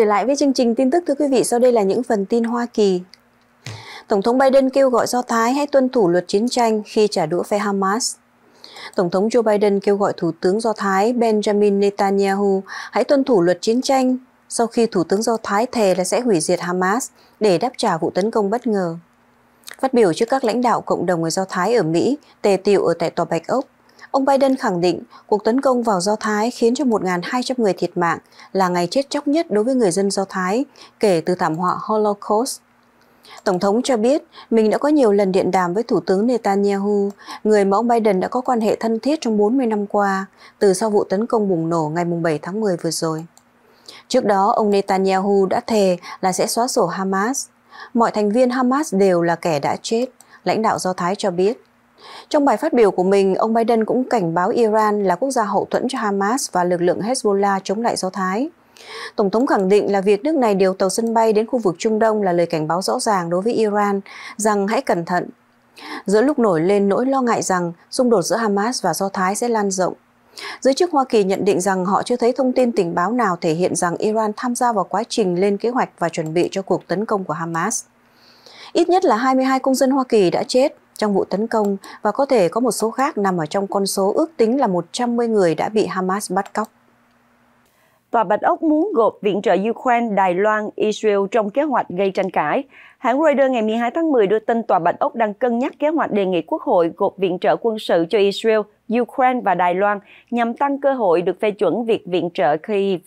Trở lại với chương trình tin tức thưa quý vị, sau đây là những phần tin Hoa Kỳ. Tổng thống Biden kêu gọi Do Thái hãy tuân thủ luật chiến tranh khi trả đũa phe Hamas. Tổng thống Joe Biden kêu gọi Thủ tướng Do Thái Benjamin Netanyahu hãy tuân thủ luật chiến tranh sau khi Thủ tướng Do Thái thề là sẽ hủy diệt Hamas để đáp trả vụ tấn công bất ngờ. Phát biểu trước các lãnh đạo cộng đồng người Do Thái ở Mỹ, tề tiệu ở tại Tòa Bạch Ốc, Ông Biden khẳng định cuộc tấn công vào Do Thái khiến cho 1.200 người thiệt mạng là ngày chết chóc nhất đối với người dân Do Thái kể từ thảm họa Holocaust. Tổng thống cho biết mình đã có nhiều lần điện đàm với Thủ tướng Netanyahu, người mà ông Biden đã có quan hệ thân thiết trong 40 năm qua, từ sau vụ tấn công bùng nổ ngày 7 tháng 10 vừa rồi. Trước đó, ông Netanyahu đã thề là sẽ xóa sổ Hamas. Mọi thành viên Hamas đều là kẻ đã chết, lãnh đạo Do Thái cho biết. Trong bài phát biểu của mình, ông Biden cũng cảnh báo Iran là quốc gia hậu thuẫn cho Hamas và lực lượng Hezbollah chống lại Do Thái. Tổng thống khẳng định là việc nước này điều tàu sân bay đến khu vực Trung Đông là lời cảnh báo rõ ràng đối với Iran rằng hãy cẩn thận. Giữa lúc nổi lên nỗi lo ngại rằng xung đột giữa Hamas và Do Thái sẽ lan rộng, giới chức Hoa Kỳ nhận định rằng họ chưa thấy thông tin tình báo nào thể hiện rằng Iran tham gia vào quá trình lên kế hoạch và chuẩn bị cho cuộc tấn công của Hamas. Ít nhất là 22 công dân Hoa Kỳ đã chết trong vụ tấn công và có thể có một số khác nằm ở trong con số ước tính là 110 người đã bị Hamas bắt cóc. Tòa Bạch Ốc muốn gộp viện trợ Ukraine, Đài Loan, Israel trong kế hoạch gây tranh cãi. Hãng Reuters ngày 12 tháng 10 đưa tin Tòa Bạch Ốc đang cân nhắc kế hoạch đề nghị Quốc hội gộp viện trợ quân sự cho Israel, Ukraine và Đài Loan nhằm tăng cơ hội được phê chuẩn việc viện trợ Kyiv.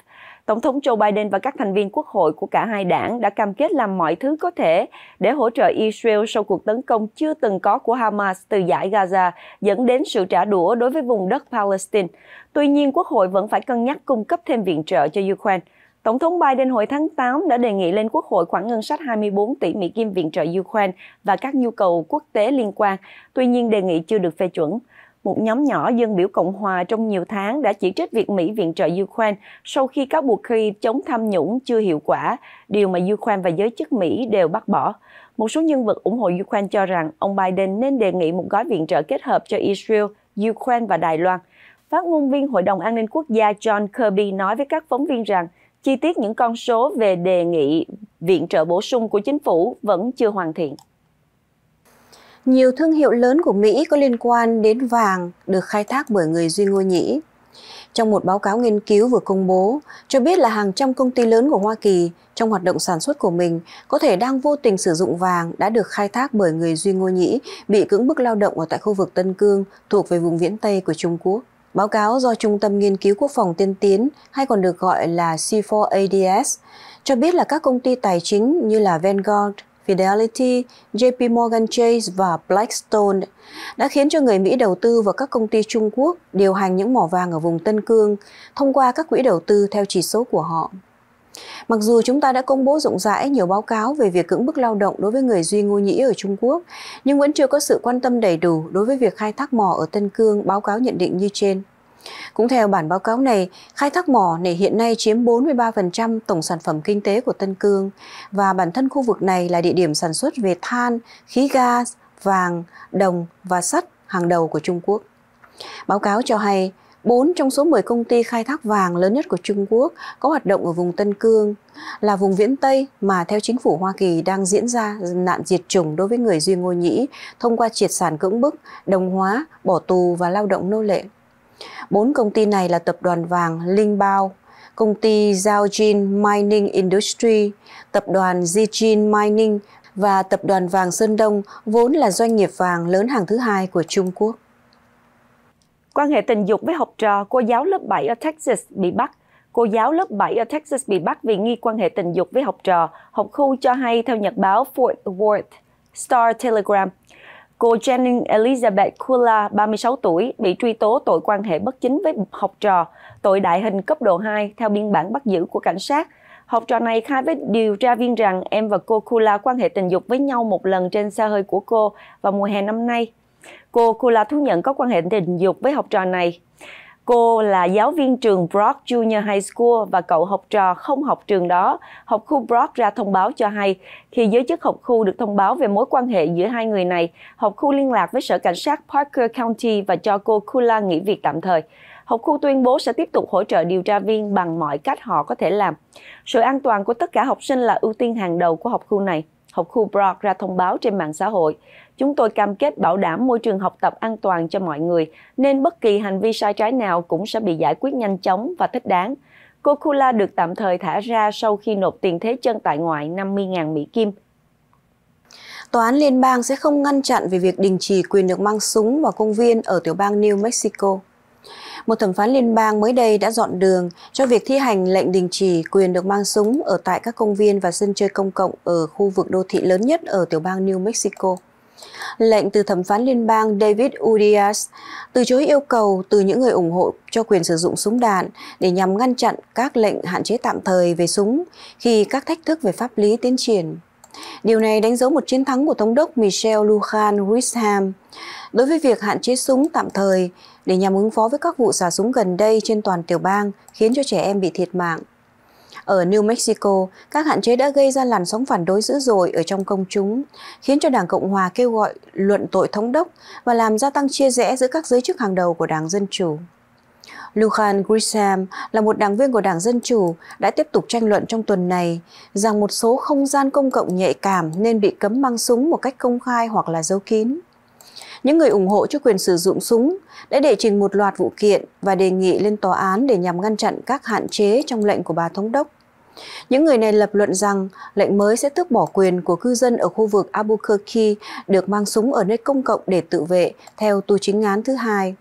Tổng thống Joe Biden và các thành viên quốc hội của cả hai đảng đã cam kết làm mọi thứ có thể để hỗ trợ Israel sau cuộc tấn công chưa từng có của Hamas từ giải Gaza dẫn đến sự trả đũa đối với vùng đất Palestine. Tuy nhiên, quốc hội vẫn phải cân nhắc cung cấp thêm viện trợ cho Ukraine. Tổng thống Biden hồi tháng 8 đã đề nghị lên Quốc hội khoản ngân sách 24 tỷ Mỹ Kim viện trợ Ukraine và các nhu cầu quốc tế liên quan, tuy nhiên đề nghị chưa được phê chuẩn một nhóm nhỏ dân biểu Cộng hòa trong nhiều tháng đã chỉ trích việc Mỹ viện trợ Ukraine sau khi cáo buộc khi chống tham nhũng chưa hiệu quả, điều mà Ukraine và giới chức Mỹ đều bác bỏ. Một số nhân vật ủng hộ Ukraine cho rằng ông Biden nên đề nghị một gói viện trợ kết hợp cho Israel, Ukraine và Đài Loan. Phát ngôn viên Hội đồng An ninh Quốc gia John Kirby nói với các phóng viên rằng chi tiết những con số về đề nghị viện trợ bổ sung của chính phủ vẫn chưa hoàn thiện. Nhiều thương hiệu lớn của Mỹ có liên quan đến vàng được khai thác bởi người Duy Ngô Nhĩ. Trong một báo cáo nghiên cứu vừa công bố, cho biết là hàng trăm công ty lớn của Hoa Kỳ trong hoạt động sản xuất của mình có thể đang vô tình sử dụng vàng đã được khai thác bởi người Duy Ngô Nhĩ bị cưỡng bức lao động ở tại khu vực Tân Cương thuộc về vùng viễn Tây của Trung Quốc. Báo cáo do Trung tâm Nghiên cứu Quốc phòng tiên tiến hay còn được gọi là C4ADS cho biết là các công ty tài chính như là Vanguard, Fidelity, JP Morgan Chase và Blackstone đã khiến cho người Mỹ đầu tư vào các công ty Trung Quốc điều hành những mỏ vàng ở vùng Tân Cương thông qua các quỹ đầu tư theo chỉ số của họ. Mặc dù chúng ta đã công bố rộng rãi nhiều báo cáo về việc cưỡng bức lao động đối với người Duy Ngô Nhĩ ở Trung Quốc, nhưng vẫn chưa có sự quan tâm đầy đủ đối với việc khai thác mỏ ở Tân Cương báo cáo nhận định như trên. Cũng theo bản báo cáo này, khai thác mỏ này hiện nay chiếm 43% tổng sản phẩm kinh tế của Tân Cương và bản thân khu vực này là địa điểm sản xuất về than, khí gas, vàng, đồng và sắt hàng đầu của Trung Quốc. Báo cáo cho hay, 4 trong số 10 công ty khai thác vàng lớn nhất của Trung Quốc có hoạt động ở vùng Tân Cương, là vùng viễn Tây mà theo chính phủ Hoa Kỳ đang diễn ra nạn diệt chủng đối với người Duy Ngô Nhĩ thông qua triệt sản cưỡng bức, đồng hóa, bỏ tù và lao động nô lệ. Bốn công ty này là tập đoàn vàng Linh Bao, công ty Zhaojin Mining Industry, tập đoàn Zijin Mining và tập đoàn vàng Sơn Đông vốn là doanh nghiệp vàng lớn hàng thứ hai của Trung Quốc. Quan hệ tình dục với học trò, cô giáo lớp 7 ở Texas bị bắt. Cô giáo lớp 7 ở Texas bị bắt vì nghi quan hệ tình dục với học trò, học khu cho hay theo nhật báo Fort Worth Star Telegram. Cô Jenny Elizabeth Kula, 36 tuổi, bị truy tố tội quan hệ bất chính với học trò, tội đại hình cấp độ 2 theo biên bản bắt giữ của cảnh sát. Học trò này khai với điều tra viên rằng em và cô Kula quan hệ tình dục với nhau một lần trên xe hơi của cô vào mùa hè năm nay. Cô Kula thú nhận có quan hệ tình dục với học trò này. Cô là giáo viên trường Brock Junior High School và cậu học trò không học trường đó. Học khu Brock ra thông báo cho hay, khi giới chức học khu được thông báo về mối quan hệ giữa hai người này, học khu liên lạc với sở cảnh sát Parker County và cho cô Kula nghỉ việc tạm thời. Học khu tuyên bố sẽ tiếp tục hỗ trợ điều tra viên bằng mọi cách họ có thể làm. Sự an toàn của tất cả học sinh là ưu tiên hàng đầu của học khu này học khu Brock ra thông báo trên mạng xã hội. Chúng tôi cam kết bảo đảm môi trường học tập an toàn cho mọi người, nên bất kỳ hành vi sai trái nào cũng sẽ bị giải quyết nhanh chóng và thích đáng. Cô Kula được tạm thời thả ra sau khi nộp tiền thế chân tại ngoại 50.000 Mỹ Kim. Tòa án liên bang sẽ không ngăn chặn về việc đình chỉ quyền được mang súng vào công viên ở tiểu bang New Mexico một thẩm phán liên bang mới đây đã dọn đường cho việc thi hành lệnh đình chỉ quyền được mang súng ở tại các công viên và sân chơi công cộng ở khu vực đô thị lớn nhất ở tiểu bang New Mexico. Lệnh từ thẩm phán liên bang David Udias từ chối yêu cầu từ những người ủng hộ cho quyền sử dụng súng đạn để nhằm ngăn chặn các lệnh hạn chế tạm thời về súng khi các thách thức về pháp lý tiến triển. Điều này đánh dấu một chiến thắng của Thống đốc Michel Lujan Grisham đối với việc hạn chế súng tạm thời để nhằm ứng phó với các vụ xả súng gần đây trên toàn tiểu bang khiến cho trẻ em bị thiệt mạng. Ở New Mexico, các hạn chế đã gây ra làn sóng phản đối dữ dội ở trong công chúng, khiến cho Đảng Cộng Hòa kêu gọi luận tội thống đốc và làm gia tăng chia rẽ giữa các giới chức hàng đầu của Đảng Dân Chủ. Lujan Grisham là một đảng viên của Đảng Dân Chủ đã tiếp tục tranh luận trong tuần này rằng một số không gian công cộng nhạy cảm nên bị cấm mang súng một cách công khai hoặc là giấu kín. Những người ủng hộ cho quyền sử dụng súng đã đệ trình một loạt vụ kiện và đề nghị lên tòa án để nhằm ngăn chặn các hạn chế trong lệnh của bà thống đốc. Những người này lập luận rằng lệnh mới sẽ tước bỏ quyền của cư dân ở khu vực Albuquerque được mang súng ở nơi công cộng để tự vệ theo tu chính án thứ hai.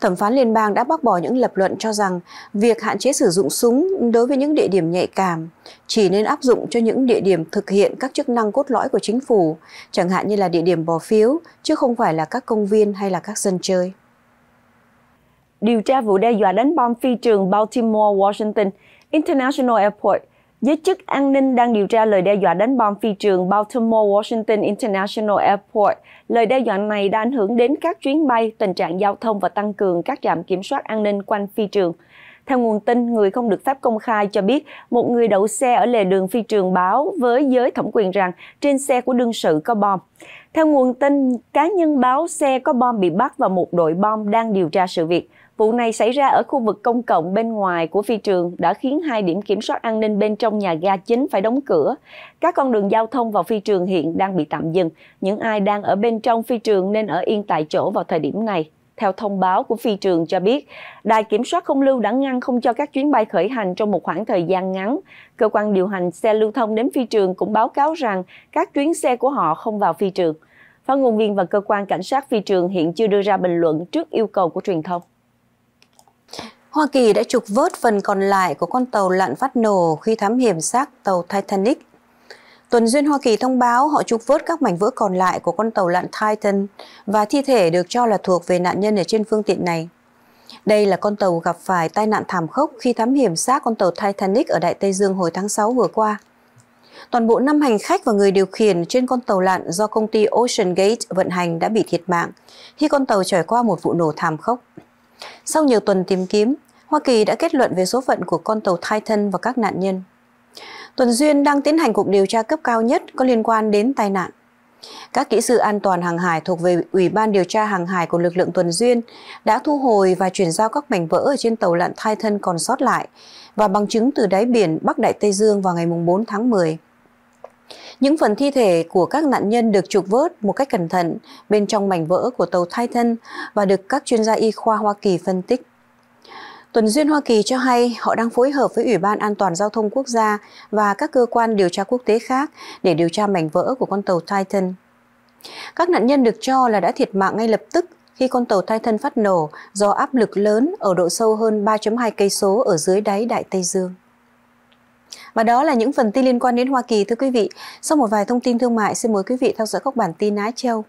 Thẩm phán liên bang đã bác bỏ những lập luận cho rằng việc hạn chế sử dụng súng đối với những địa điểm nhạy cảm chỉ nên áp dụng cho những địa điểm thực hiện các chức năng cốt lõi của chính phủ, chẳng hạn như là địa điểm bỏ phiếu, chứ không phải là các công viên hay là các sân chơi. Điều tra vụ đe dọa đánh bom phi trường Baltimore, Washington, International Airport – Giới chức an ninh đang điều tra lời đe dọa đánh bom phi trường Baltimore Washington International Airport. Lời đe dọa này đã ảnh hưởng đến các chuyến bay, tình trạng giao thông và tăng cường các trạm kiểm soát an ninh quanh phi trường. Theo nguồn tin, người không được phép công khai cho biết một người đậu xe ở lề đường phi trường báo với giới thẩm quyền rằng trên xe của đương sự có bom. Theo nguồn tin, cá nhân báo xe có bom bị bắt và một đội bom đang điều tra sự việc. Vụ này xảy ra ở khu vực công cộng bên ngoài của phi trường đã khiến hai điểm kiểm soát an ninh bên trong nhà ga chính phải đóng cửa. Các con đường giao thông vào phi trường hiện đang bị tạm dừng. Những ai đang ở bên trong phi trường nên ở yên tại chỗ vào thời điểm này. Theo thông báo của phi trường cho biết, đài kiểm soát không lưu đã ngăn không cho các chuyến bay khởi hành trong một khoảng thời gian ngắn. Cơ quan điều hành xe lưu thông đến phi trường cũng báo cáo rằng các chuyến xe của họ không vào phi trường. Phát ngôn viên và cơ quan cảnh sát phi trường hiện chưa đưa ra bình luận trước yêu cầu của truyền thông. Hoa Kỳ đã trục vớt phần còn lại của con tàu lặn phát nổ khi thám hiểm xác tàu Titanic. Tuần duyên Hoa Kỳ thông báo họ trục vớt các mảnh vỡ còn lại của con tàu lặn Titan và thi thể được cho là thuộc về nạn nhân ở trên phương tiện này. Đây là con tàu gặp phải tai nạn thảm khốc khi thám hiểm xác con tàu Titanic ở Đại Tây Dương hồi tháng 6 vừa qua. Toàn bộ 5 hành khách và người điều khiển trên con tàu lặn do công ty Ocean Gate vận hành đã bị thiệt mạng khi con tàu trải qua một vụ nổ thảm khốc. Sau nhiều tuần tìm kiếm, Hoa Kỳ đã kết luận về số phận của con tàu Titan và các nạn nhân. Tuần Duyên đang tiến hành cuộc điều tra cấp cao nhất có liên quan đến tai nạn. Các kỹ sư an toàn hàng hải thuộc về Ủy ban điều tra hàng hải của lực lượng Tuần Duyên đã thu hồi và chuyển giao các mảnh vỡ ở trên tàu lặn Titan còn sót lại và bằng chứng từ đáy biển Bắc Đại Tây Dương vào ngày 4 tháng 10. Những phần thi thể của các nạn nhân được trục vớt một cách cẩn thận bên trong mảnh vỡ của tàu Titan và được các chuyên gia y khoa Hoa Kỳ phân tích. Tuần Duyên Hoa Kỳ cho hay họ đang phối hợp với Ủy ban An toàn Giao thông Quốc gia và các cơ quan điều tra quốc tế khác để điều tra mảnh vỡ của con tàu Titan. Các nạn nhân được cho là đã thiệt mạng ngay lập tức khi con tàu Titan phát nổ do áp lực lớn ở độ sâu hơn 3.2 cây số ở dưới đáy Đại Tây Dương. Và đó là những phần tin liên quan đến Hoa Kỳ thưa quý vị. Sau một vài thông tin thương mại, xin mời quý vị theo dõi các bản tin Á Châu.